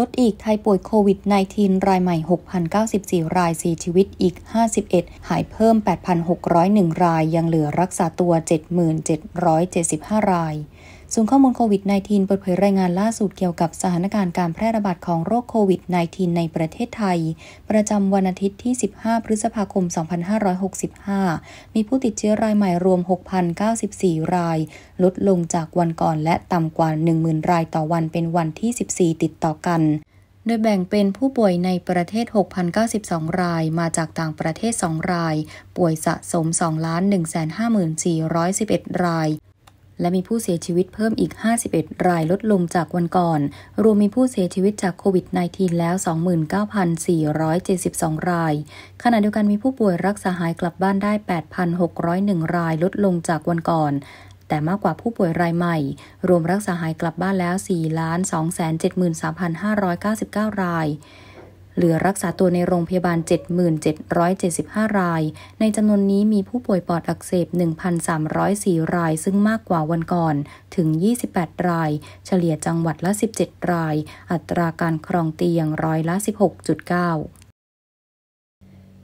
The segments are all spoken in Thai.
ลดอีกไทยป่วยโควิด -19 รายใหม่ 6,094 รายเสียชีวิตอีก 51 หายเพิ่ม 8,601 ราย ยังเหลือรักษาตัว 77,775รายศูนย์ข้อมูลโควิด -19 เปิดเผยรายงานล่าสุดเกี่ยวกับสถานการณ์การแพร่ระบาดของโรคโควิด -19 ในประเทศไทย ประจำวันอาทิตย์ที่ 15 พฤษภาคม 2565 มีผู้ติดเชื้อรายใหม่รวม 6,094 ราย ลดลงจากวันก่อนและต่ำกว่า 10,000 รายต่อวันเป็นวันที่ 14 ติดต่อกัน โดยแบ่งเป็นผู้ป่วยในประเทศ 6,092 ราย มาจากต่างประเทศ 2 ราย ป่วยสะสม 2 1 5 4 1 1รายและมีผู้เสียชีวิตเพิ่มอีก 51 รายลดลงจากวันก่อน รวมมีผู้เสียชีวิตจากโควิด -19 แล้ว 29,472 ราย ขณะเดียวกันมีผู้ป่วยรักษาหายกลับบ้านได้ 8,601 รายลดลงจากวันก่อน แต่มากกว่าผู้ป่วยรายใหม่ รวมรักษาหายกลับบ้านแล้ว 4 2 7 3 5 9 9 รายเหลือรักษาตัวในโรงพยาบาล 7 7 7 5 ราย ในจำนวนนี้มีผู้ป่วยปอดอักเสบ1,304 ราย ซึ่งมากกว่าวันก่อน ถึง 28 ราย เฉลี่ยจังหวัดละ 17 ราย อัตราการครองเตียงร้อยละ16.9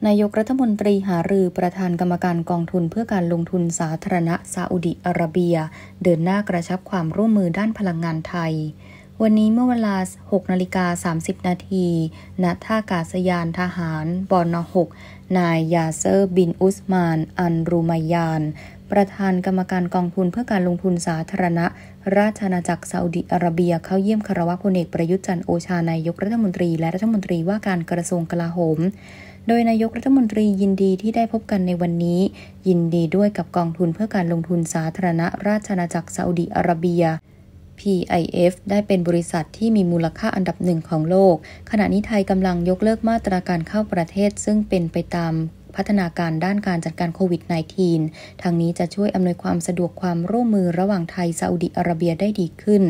นายกรัฐมนตรีหารือประธานกรรมการกองทุนเพื่อการลงทุนสาธารณะซาอุดิอาระเบีย เดินหน้ากระชับความร่วมมือด้านพลังงานไทยวันนี้เมื่อเวลา 6 นาฬิกา 30 นาที ณท่าอากาศยานทหารบอน6นายยาเซอร์ บินอุสมาน อันรูมายาน ประธานกรรมการกองทุนเพื่อการลงทุนสาธารณะ ราชอาณาจักรซาอุดิอาระเบีย เข้าเยี่ยมคารวะพลเอกประยุทธ์จันโอชา นายกรัฐมนตรี และรัฐมนตรีว่าการกระทรวงกลาโหม โดยนายกรัฐมนตรียินดีที่ได้พบกันในวันนี้ ยินดีด้วยกับกองทุนเพื่อการลงทุนสาธารณะ ราชอาณาจักรซาอุดิอาระเบีย PIF ได้เป็นบริษัทที่มีมูลค่าอันดับหนึ่งของโลก ขณะนี้ไทยกำลังยกเลิกมาตราการเข้าประเทศ ซึ่งเป็นไปตามพัฒนาการด้านการจัดการโควิด -19 ทางนี้จะช่วยอำนวยความสะดวกความร่วมมือระหว่างไทยซาอุดิอาระเบียได้ดีขึ้น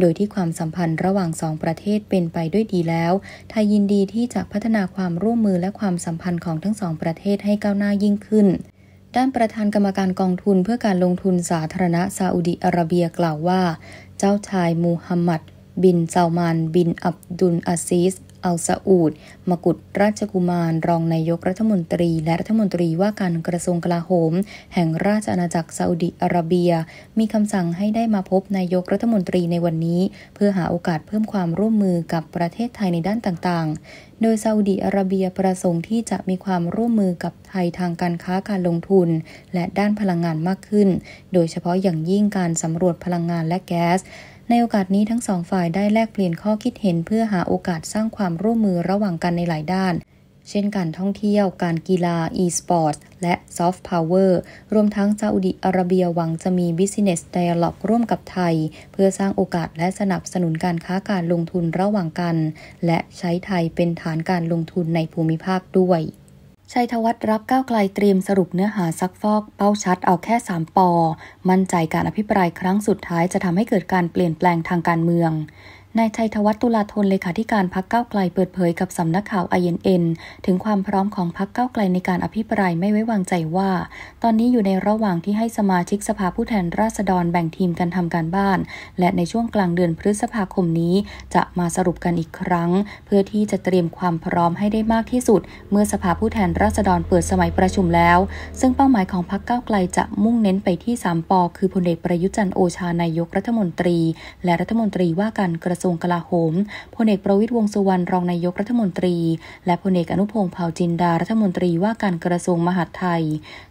โดยที่ความสัมพันธ์ระหว่างสองประเทศเป็นไปด้วยดีแล้ว ไทยยินดีที่จะพัฒนาความร่วมมือและความสัมพันธ์ของทั้งสองประเทศให้ก้าวหน้ายิ่งขึ้น ด้านประธานกรรมการกองทุนเพื่อการลงทุนสาธารณะซาอุดิอาระเบียกล่าวว่าจ้าชายมูฮัมหมัด บินซามาน บินอับดุลอาซีสอัลซาอูดมกุฎราชกุมาร รองนายกรัฐมนตรี และรัฐมนตรีว่าการกระทรวงกลาโหม แห่งราชอาณาจักรซาอุดิอาระเบีย มีคำสั่งให้ได้มาพบนายกรัฐมนตรีในวันนี้ เพื่อหาโอกาสเพิ่มความร่วมมือกับประเทศไทยในด้านต่างๆโดยซาอุดีอาระเบียประสงค์ที่จะมีความร่วมมือกับไทยทางการค้าการลงทุน และด้านพลังงานมากขึ้น โดยเฉพาะอย่างยิ่งการสำรวจพลังงานและแก๊ส ในโอกาสนี้ทั้งสองฝ่ายได้แลกเปลี่ยนข้อคิดเห็นเพื่อหาโอกาสสร้างความร่วมมือระหว่างกันในหลายด้านเช่นการท่องเที่ยวการกีฬา e-sports และซอฟต์พาวเวอร์รวมทั้งซาอุดิอาระเบียหวังจะมี Business Dialog ร่วมกับไทย เพื่อสร้างโอกาสและสนับสนุนการค้าการลงทุนระหว่างกัน และใช้ไทยเป็นฐานการลงทุนในภูมิภาคด้วย ชัยธวัฒน์รับก้าวไกลเตรียมสรุปเนื้อหาซักฟอกเป้าชัดเอาแค่ 3ปอมั่นใจการอภิปรายครั้งสุดท้ายจะทำให้เกิดการเปลี่ยนแปลงทางการเมืองนายชัยธวัฒน์ตุลาธนเลขาธิการพักเก้าไกลเปิดเผยกับสำนักข่าวไอเอ็นเอ็นถึงความพร้อมของพักเก้าไกลในการอภิปรายไม่ไว้วางใจว่า ตอนนี้อยู่ในระหว่างที่ให้สมาชิกสภาผู้แทนราษฎรแบ่งทีมกันทำการบ้าน และในช่วงกลางเดือนพฤษภาคมนี้จะมาสรุปกันอีกครั้ง เพื่อที่จะเตรียมความพร้อมให้ได้มากที่สุด เมื่อสภาผู้แทนราษฎรเปิดสมัยประชุมแล้ว ซึ่งเป้าหมายของพักเก้าไกลจะมุ่งเน้นไปที่3ปอคือพลเอกประยุจันโอชานายกรัฐมนตรี และรัฐมนตรีว่าการกระทรวงกลาโหมพลเอกประวิตรวงสุวรรณรองนายกรัฐมนตรี และพลเอกอนุพงศ์เผ่าจินดารัฐมนตรีว่าการกระทรวงมหาดไทย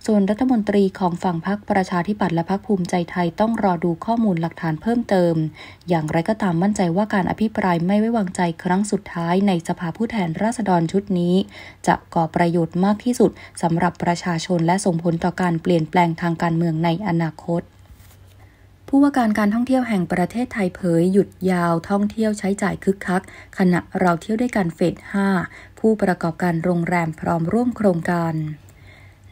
ส่วนรัฐมนตรีของฝั่งพรรคประชาธิปัตย์และพรรคภูมิใจไทยต้องรอดูข้อมูลหลักฐานเพิ่มเติม อย่างไรก็ตามมั่นใจว่าการอภิปรายไม่ไว้วางใจครั้งสุดท้ายในสภาผู้แทนราษฎรชุดนี้ จะก่อประโยชน์มากที่สุดสำหรับประชาชนและส่งผลต่อการเปลี่ยนแปลงทางการเมืองในอนาคตผู้ว่าการการท่องเที่ยวแห่งประเทศไทยเผยหยุดยาวท่องเที่ยวใช้จ่ายคึกคักขณะเราเที่ยวด้วยกันเฟส 5 ผู้ประกอบการโรงแรมพร้อมร่วมโครงการ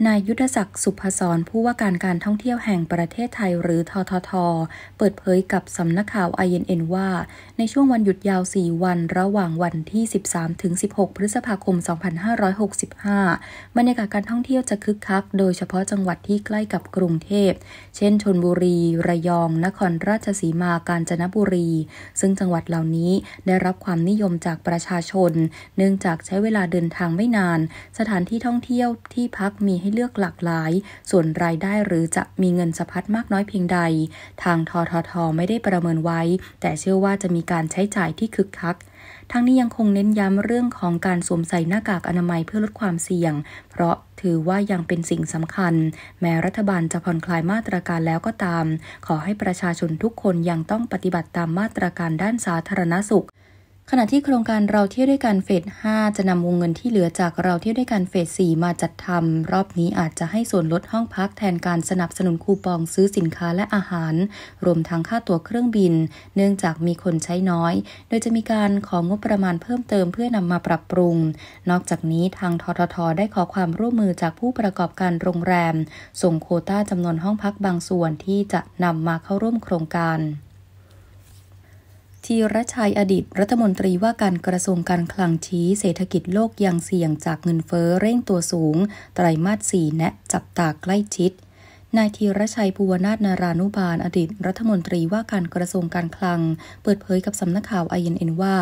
นายยุทธศักดิ์สุภศรผู้ว่าการการท่องเที่ยวแห่งประเทศไทยหรือ ททท เปิดเผยกับสำนักข่าวไออเเ็นอ็นว่า ในช่วงวันหยุดยาว 4 วันระหว่างวันที่ 13 ถึง 16 พฤษภาคม 2565 บรรยากาศการท่องเที่ยวจะคึกคักโดยเฉพาะจังหวัดที่ใกล้กับกรุงเทพ เช่น ชนบุรี ระยอง นครราชสีมา กาญจนบุรี ซึ่งจังหวัดเหล่านี้ได้รับความนิยมจากประชาชน เนื่องจากใช้เวลาเดินทางไม่นาน สถานที่ท่องเที่ยวที่พักมีให้เลือกหลากหลาย ส่วนรายได้หรือจะมีเงินสะพัดมากน้อยเพียงใด ทางททท ไม่ได้ประเมินไว้ แต่เชื่อว่าจะมีการใช้จ่ายที่คึกคักทั้งนี้ยังคงเน้นย้ำเรื่องของการสวมใส่หน้ากากอนามัยเพื่อลดความเสี่ยง เพราะถือว่ายังเป็นสิ่งสำคัญ แม้รัฐบาลจะผ่อนคลายมาตรการแล้วก็ตาม ขอให้ประชาชนทุกคนยังต้องปฏิบัติตามมาตรการด้านสาธารณสุขขณะที่โครงการเราเที่ยวด้วยกันเฟส 5 จะนำวงเงินที่เหลือจากเราเที่ยวด้วยกันเฟส 4 มาจัดทำรอบนี้อาจจะให้ส่วนลดห้องพักแทนการสนับสนุนคูปองซื้อสินค้าและอาหาร รวมทั้งค่าตั๋วเครื่องบินเนื่องจากมีคนใช้น้อย โดยจะมีการของงบประมาณเพิ่มเติมเพื่อนำมาปรับปรุง นอกจากนี้ทางทททได้ขอความร่วมมือจากผู้ประกอบการโรงแรม ส่งโคต้าจำนวนห้องพักบางส่วนที่จะนำมาเข้าร่วมโครงการทีรชัยอดีตรัฐมนตรีว่าการกระทรวงการคลังชี้เศรษฐกิจโลกยังเสี่ยงจากเงินเฟ้อเร่งตัวสูง ไตรมาสสี่แนะจับตาใกล้ชิด นายธีรชัยภูวนาถนารานุบาลอดีต รัฐมนตรีว่าการกระทรวงการคลัง เปิดเผยกับสำนักข่าวไอเอ็นว่า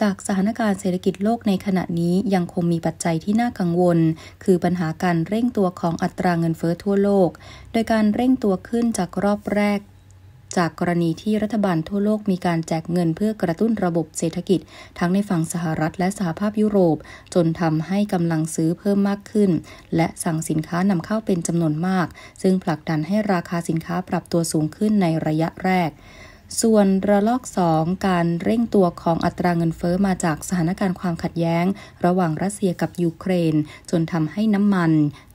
จากสถานการณ์เศรษฐกิจโลกในขณะนี้ยังคงมีปัจจัยที่น่ากังวล คือปัญหาการเร่งตัวของอัตราเงินเฟ้อทั่วโลก โดยการเร่งตัวขึ้นจากรอบแรกจากกรณีที่รัฐบาลทั่วโลกมีการแจกเงินเพื่อกระตุ้นระบบเศรษฐกิจ ทั้งในฝั่งสหรัฐและสหภาพยุโรป จนทำให้กำลังซื้อเพิ่มมากขึ้น และสั่งสินค้านำเข้าเป็นจำนวนมาก ซึ่งผลักดันให้ราคาสินค้าปรับตัวสูงขึ้นในระยะแรก ส่วนระลอก 2 การเร่งตัวของอัตราเงินเฟอ้อมาจากสถานการณ์ความขัดแย้ง ระหว่างรัสเซียกับยูเครน จนทำให้น้ำมัน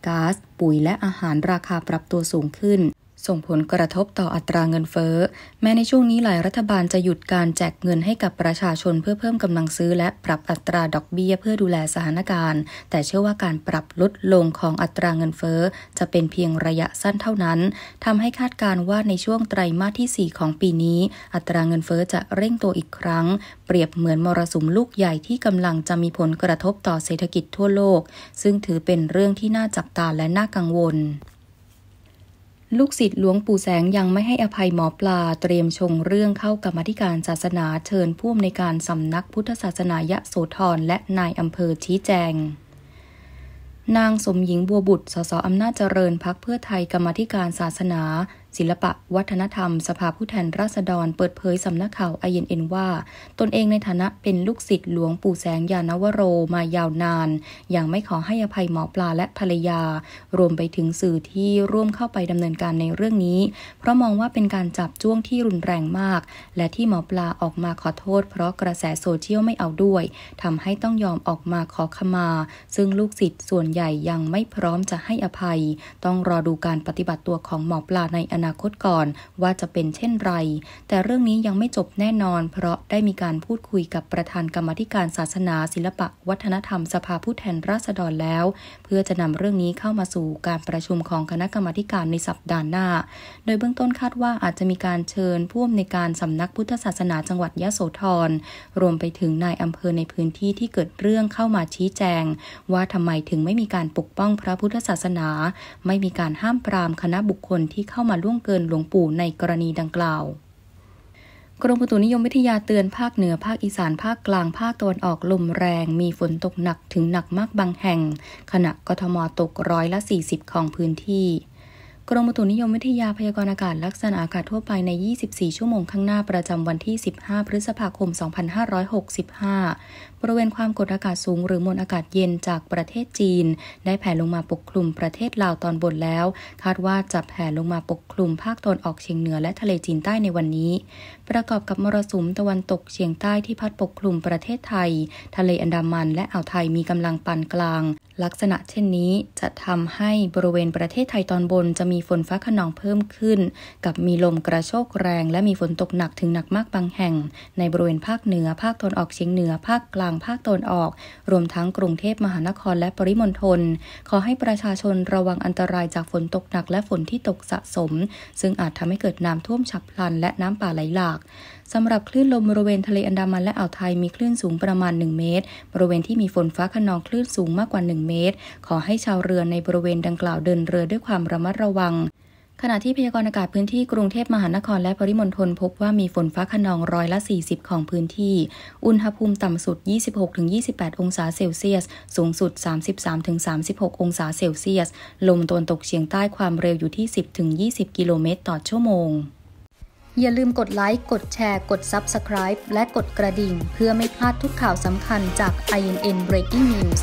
ก๊าซปุ๋ยและอาหารราคาปรับตัวสูงขึ้นส่งผลกระทบต่ออัตราเงินเฟ้อแม้ในช่วงนี้หลายรัฐบาลจะหยุดการแจกเงินให้กับประชาชนเพื่อเพิ่มกำลังซื้อและปรับอัตราดอกเบี้ยเพื่อดูแลสถานการณ์ แต่เชื่อว่าการปรับลดลงของอัตราเงินเฟ้อจะเป็นเพียงระยะสั้นเท่านั้นทำให้คาดการว่าในช่วงไตรมาสที่ 4 ของปีนี้ อัตราเงินเฟ้อจะเร่งตัวอีกครั้งเปรียบเหมือนมรสุมลูกใหญ่ที่กำลังจะมีผลกระทบต่อเศรษฐกิจทั่วโลก ซึ่งถือเป็นเรื่องที่น่าจับตาและน่ากังวลลูกศิษย์หลวงปู่แสงยังไม่ให้อภัยหมอปลาเตรียมชงเรื่องเข้ากรรมธิการศาสนาเชิญผู้อำนวยการสำนักพุทธศาสนายะโสธรและนายอำเภอชี้แจง นางสมหญิงบัวบุตรสสอำนาจเจริญพักเพื่อไทยกรรมธิการศาสนาศิลปะ วัฒนธรรม สภาผู้แทนราษฎร เปิดเผยสำนักข่าวไอเอ็นเอ็น ว่า ตนเองในฐานะเป็นลูกศิษย์หลวงปู่แสงยานวโรมายาวนานยังไม่ขอให้อภัยหมอปลาและภรรยา รวมไปถึงสื่อที่ร่วมเข้าไปดำเนินการในเรื่องนี้เพราะมองว่าเป็นการจับจ้วงที่รุนแรงมาก และที่หมอปลาออกมาขอโทษ เพราะกระแสโซเชียลไม่เอาด้วยทำให้ต้องยอมออกมาขอขมา ซึ่งลูกศิษย์ส่วนใหญ่ยังไม่พร้อมจะให้อภัย ต้องรอดูการปฏิบัติตัวของหมอปลาในออนาคตก่อนว่าจะเป็นเช่นไร แต่เรื่องนี้ยังไม่จบแน่นอนเพราะได้มีการพูดคุยกับประธานกรรมธิการศาสนาศิลปะ วัฒนธรรมสภาผู้แทนราษฎรแล้ว เพื่อจะนำเรื่องนี้เข้ามาสู่การประชุมของคณะกรรมการในสัปดาห์หน้า โดยเบื้องต้นคาดว่าอาจจะมีการเชิญผู้อำนวยการสำนักพุทธศาสนาจังหวัดยะโสธรรวมไปถึงนายอำเภอในพื้นที่ที่เกิดเรื่องเข้ามาชี้แจง ว่าทำไมถึงไม่มีการปกป้องพระพุทธศาสนา ไม่มีการห้ามปรามคณะบุคคลที่เข้ามาล่วล่วงเกินหลวงปู่ในกรณีดังกล่าว กรมปุตุนิยมวิทยาเตือนภาคเหนือภาคอีสานภาคกลางภาคตะวันออกลมแรง มีฝนตกหนักถึงหนักมากบางแห่ง ขณะกทมตกร้อยละ 40 ของพื้นที่กรมอุตุนิยมวิทยาพยากรณ์อากาศลักษณะอากาศทั่วไปใน 24 ชั่วโมงข้างหน้าประจำวันที่ 15 พฤษภาคม 2565 บริเวณความกดอากาศสูงหรือมวลอากาศเย็นจากประเทศจีน ได้แผ่ลงมาปกคลุมประเทศลาวตอนบนแล้ว คาดว่าจะแผ่ลงมาปกคลุมภาคตะวันออกเฉียงเหนือและทะเลจีนใต้ในวันนี้ ประกอบกับมรสุมตะวันตกเฉียงใต้ที่พัดปกคลุมประเทศไทย ทะเลอันดามัน และอ่าวไทยมีกำลังปานกลางลักษณะเช่นนี้จะทำให้บริเวณประเทศไทยตอนบนจะมีฝนฟ้าขนองเพิ่มขึ้น กับมีลมกระโชกแรงและมีฝนตกหนักถึงหนักมากบางแห่งในบริเวณภาคเหนือภาคตนออกเฉียงเหนือภาคกลางภาคตนออก รวมทั้งกรุงเทพมหานครและปริมณฑลขอให้ประชาชนระวังอันตรายจากฝนตกหนักและฝนที่ตกสะสม ซึ่งอาจทำให้เกิดน้ำท่วมฉับพลันและน้ำป่าไหลหลากสำหรับคลื่นลมบริเวณทะเลอันดามันและอ่าวไทยมีคลื่นสูงประมาณ 1 เมตร บริเวณที่มีฝนฟ้าขนองคลื่นสูงมากกว่า 1 เมตร ขอให้ชาวเรือในบริเวณดังกล่าวเดินเรือด้วยความระมัดระวัง ขณะที่พยากรณ์อากาศพื้นที่กรุงเทพมหานคร และปริมณฑลพบว่ามีฝนฟ้าขนองร้อยละ 40 ของพื้นที่ อุณหภูมิต่ำสุด 26-28 องศาเซลเซียส สูงสุด 33-36 องศาเซลเซียส ลมตะวันตกเฉียงใต้ความเร็วอยู่ที่ 10-20 กิโลเมตร ต่อชั่วโมงอย่าลืมกดไลค์ กดแชร์ กด Subscribe และกดกระดิ่งเพื่อไม่พลาดทุกข่าวสำคัญจาก INN Breaking News